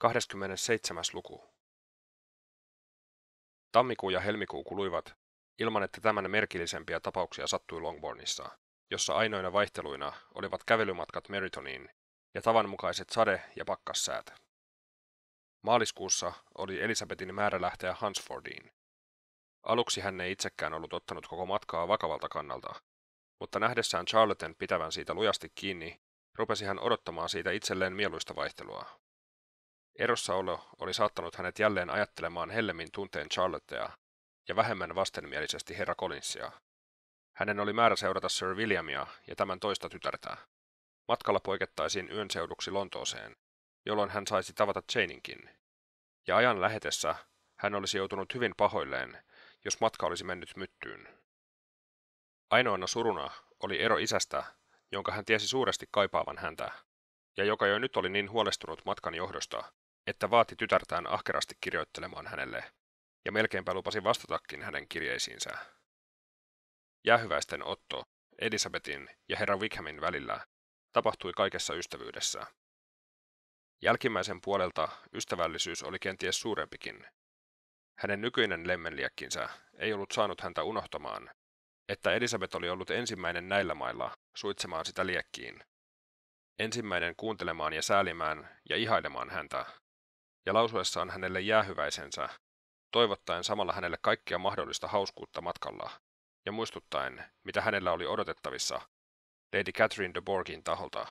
27. luku. Tammikuu ja helmikuu kuluivat, ilman että tämän merkillisempiä tapauksia sattui Longbornissa, jossa ainoina vaihteluina olivat kävelymatkat Meritoniin ja tavanmukaiset sade- ja pakkassäät. Maaliskuussa oli Elisabetin määrä lähteä Hansfordiin. Aluksi hän ei itsekään ollut ottanut koko matkaa vakavalta kannalta, mutta nähdessään Charlotten pitävän siitä lujasti kiinni, rupesi hän odottamaan siitä itselleen mieluista vaihtelua. Erossaolo oli saattanut hänet jälleen ajattelemaan hellemmin tunteen Charlottea ja vähemmän vastenmielisesti herra Collinsia. Hänen oli määrä seurata Sir Williamia ja tämän toista tytärtä. Matkalla poikettaisiin yön seuduksi Lontooseen, jolloin hän saisi tavata Janinkin. Ja ajan lähetessä hän olisi joutunut hyvin pahoilleen, jos matka olisi mennyt myttyyn. Ainoana suruna oli ero isästä, jonka hän tiesi suuresti kaipaavan häntä, ja joka jo nyt oli niin huolestunut matkan johdosta, että vaati tytärtään ahkerasti kirjoittelemaan hänelle, ja melkeinpä lupasi vastatakin hänen kirjeisiinsä. Jäähyväisten Otto, Elisabetin ja herra Wickhamin välillä tapahtui kaikessa ystävyydessä. Jälkimmäisen puolelta ystävällisyys oli kenties suurempikin. Hänen nykyinen Lemmenliäkkinsä ei ollut saanut häntä unohtamaan, että Elisabet oli ollut ensimmäinen näillä mailla suitsemaan sitä liekkiin. Ensimmäinen kuuntelemaan ja säälimään ja ihailemaan häntä ja lausuessaan hänelle jäähyväisensä, toivottaen samalla hänelle kaikkia mahdollista hauskuutta matkalla, ja muistuttaen, mitä hänellä oli odotettavissa Lady Catherine de Borgin taholta,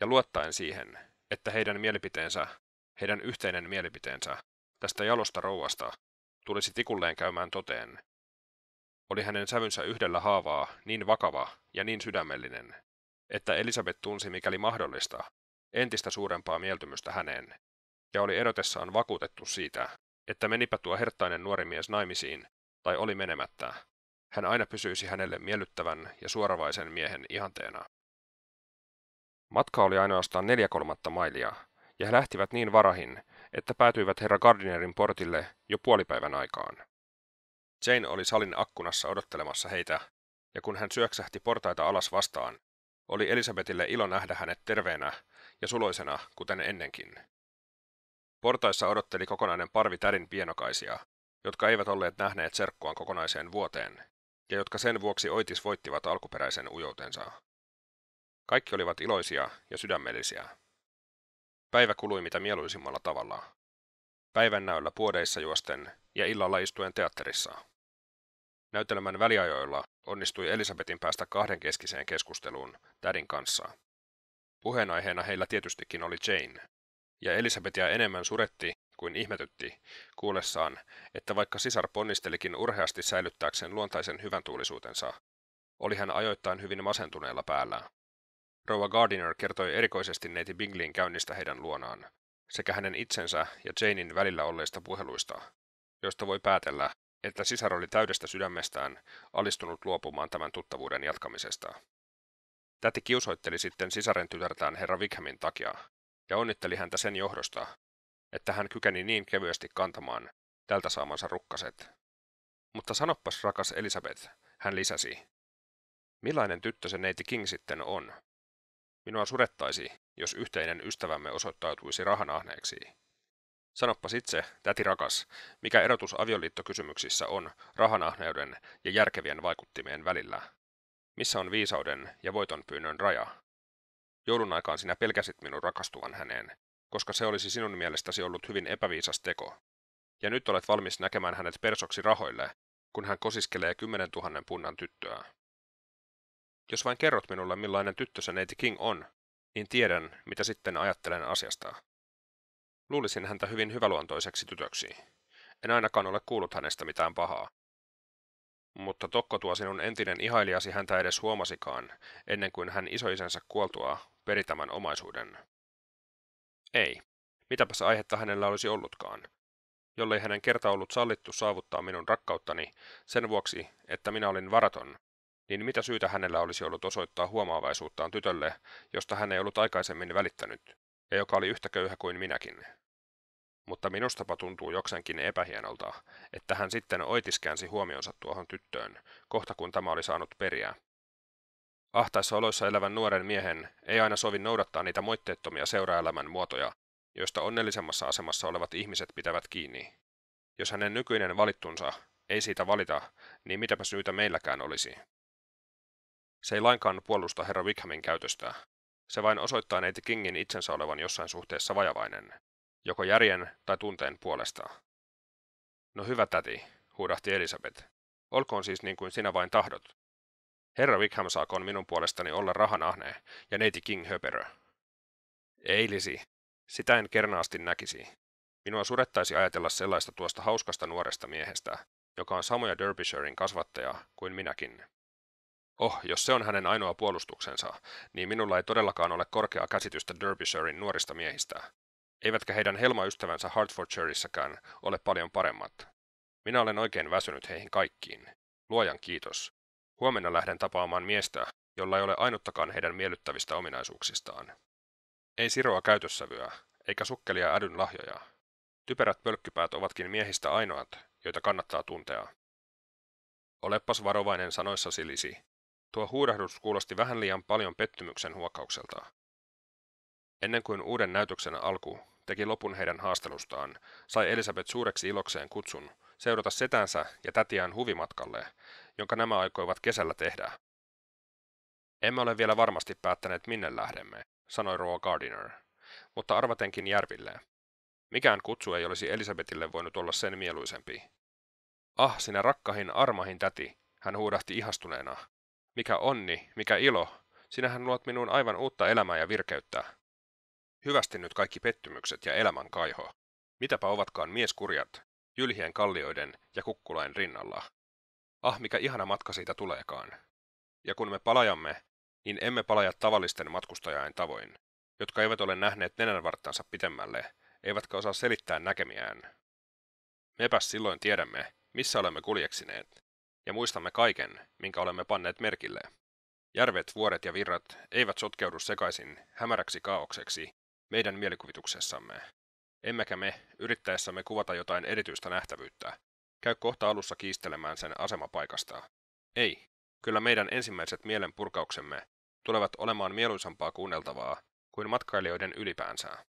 ja luottaen siihen, että heidän mielipiteensä, heidän yhteinen mielipiteensä tästä jalosta rouvasta tulisi tikulleen käymään toteen. Oli hänen sävynsä yhdellä haavaa niin vakava ja niin sydämellinen, että Elisabeth tunsi mikäli mahdollista entistä suurempaa mieltymystä häneen ja oli erotessaan vakuutettu siitä, että menipä tuo herttainen nuori mies naimisiin tai oli menemättä, hän aina pysyisi hänelle miellyttävän ja suoravaisen miehen ihanteena. Matka oli ainoastaan neljä kolmatta mailia, ja he lähtivät niin varahin, että päätyivät herra Gardinerin portille jo puolipäivän aikaan. Jane oli salin akkunassa odottelemassa heitä, ja kun hän syöksähti portaita alas vastaan, oli Elisabetille ilo nähdä hänet terveenä ja suloisena, kuten ennenkin. Portaissa odotteli kokonainen parvi tärin pienokaisia, jotka eivät olleet nähneet serkkuaan kokonaiseen vuoteen, ja jotka sen vuoksi oitis voittivat alkuperäisen ujoutensa. Kaikki olivat iloisia ja sydämellisiä. Päivä kului mitä mieluisimmalla tavalla. Päivän näöllä puodeissa juosten ja illalla istuen teatterissa. Näytelmän väliajoilla onnistui Elisabetin päästä kahdenkeskiseen keskusteluun tädin kanssa. Puheenaiheena heillä tietystikin oli Jane ja Elisabetia enemmän suretti kuin ihmetytti kuullessaan, että vaikka sisar ponnistelikin urheasti säilyttääkseen luontaisen hyvän tuulisuutensa, oli hän ajoittain hyvin masentuneella päällä. Rouva Gardiner kertoi erikoisesti neiti Bingleyn käynnistä heidän luonaan, sekä hänen itsensä ja Janein välillä olleista puheluista, joista voi päätellä, että sisar oli täydestä sydämestään alistunut luopumaan tämän tuttavuuden jatkamisesta. Täti kiusoitteli sitten sisaren tytärtään herra Wickhamin takia, ja onnitteli häntä sen johdosta, että hän kykeni niin kevyesti kantamaan tältä saamansa rukkaset. Mutta sanoppas rakas Elisabeth, hän lisäsi, millainen tyttö se neiti King sitten on? Minua surettaisi, jos yhteinen ystävämme osoittautuisi rahanahneeksi. Sanoppas itse, täti rakas, mikä erotus avioliittokysymyksissä on rahanahneuden ja järkevien vaikuttimien välillä? Missä on viisauden ja voitonpyynnön raja? Joulun aikaan sinä pelkäsit minun rakastuvan häneen, koska se olisi sinun mielestäsi ollut hyvin epäviisas teko. Ja nyt olet valmis näkemään hänet persoksi rahoille, kun hän kosiskelee kymmenen tuhannen punnan tyttöä. Jos vain kerrot minulle, millainen tyttö se neiti King on, niin tiedän, mitä sitten ajattelen asiasta. Luulisin häntä hyvin hyväluontoiseksi tytöksi. En ainakaan ole kuullut hänestä mitään pahaa, mutta Tokko tuo sinun entinen ihailijasi häntä edes huomasikaan, ennen kuin hän isoisensa kuoltua peri tämän omaisuuden. Ei. Mitäpäs aihetta hänellä olisi ollutkaan? Jollei hänen kerta ollut sallittu saavuttaa minun rakkauttani sen vuoksi, että minä olin varaton, niin mitä syytä hänellä olisi ollut osoittaa huomaavaisuuttaan tytölle, josta hän ei ollut aikaisemmin välittänyt, ja joka oli yhtä köyhä kuin minäkin? mutta minustapa tuntuu joksenkin epähienolta, että hän sitten oitiskäänsi huomionsa tuohon tyttöön, kohta kun tämä oli saanut periä. Ahtaissa oloissa elävän nuoren miehen ei aina sovi noudattaa niitä moitteettomia seuraelämän muotoja, joista onnellisemmassa asemassa olevat ihmiset pitävät kiinni. Jos hänen nykyinen valittunsa ei siitä valita, niin mitäpä syytä meilläkään olisi. Se ei lainkaan puolusta herra Wickhamin käytöstä. Se vain osoittaa neiti Kingin itsensä olevan jossain suhteessa vajavainen joko järjen tai tunteen puolesta. No hyvä täti, huudahti Elisabeth. Olkoon siis niin kuin sinä vain tahdot. Herra Wickham saakoon minun puolestani olla rahanahne ja neiti King höperö. Ei lisi, sitä en kernaasti näkisi. Minua surettaisi ajatella sellaista tuosta hauskasta nuoresta miehestä, joka on samoja Derbyshirein kasvattaja kuin minäkin. Oh, jos se on hänen ainoa puolustuksensa, niin minulla ei todellakaan ole korkeaa käsitystä Derbyshirein nuorista miehistä eivätkä heidän helmaystävänsä Hertfordshireissäkään ole paljon paremmat. Minä olen oikein väsynyt heihin kaikkiin. Luojan kiitos. Huomenna lähden tapaamaan miestä, jolla ei ole ainuttakaan heidän miellyttävistä ominaisuuksistaan. Ei siroa käytössävyä, eikä sukkelia ädyn lahjoja. Typerät pölkkypäät ovatkin miehistä ainoat, joita kannattaa tuntea. Olepas varovainen sanoissa silisi. Tuo huudahdus kuulosti vähän liian paljon pettymyksen huokaukselta. Ennen kuin uuden näytöksen alku, teki lopun heidän haastelustaan, sai Elisabeth suureksi ilokseen kutsun seurata setänsä ja tätiään huvimatkalle, jonka nämä aikoivat kesällä tehdä. Emme ole vielä varmasti päättäneet minne lähdemme, sanoi Roa Gardiner, mutta arvatenkin järville. Mikään kutsu ei olisi Elisabetille voinut olla sen mieluisempi. Ah, sinä rakkahin armahin täti, hän huudahti ihastuneena. Mikä onni, mikä ilo, sinähän luot minuun aivan uutta elämää ja virkeyttä. Hyvästi nyt kaikki pettymykset ja elämän kaiho. Mitäpä ovatkaan mieskurjat, jylhien kallioiden ja kukkulain rinnalla. Ah, mikä ihana matka siitä tuleekaan. Ja kun me palajamme, niin emme palaja tavallisten matkustajain tavoin, jotka eivät ole nähneet nenänvarttansa pitemmälle, eivätkä osaa selittää näkemiään. Mepäs silloin tiedämme, missä olemme kuljeksineet, ja muistamme kaiken, minkä olemme panneet merkille. Järvet, vuoret ja virrat eivät sotkeudu sekaisin hämäräksi kaaukseksi, meidän mielikuvituksessamme. Emmekä me, yrittäessämme kuvata jotain erityistä nähtävyyttä, käy kohta alussa kiistelemään sen asemapaikasta. Ei, kyllä meidän ensimmäiset mielenpurkauksemme tulevat olemaan mieluisampaa kuunneltavaa kuin matkailijoiden ylipäänsä.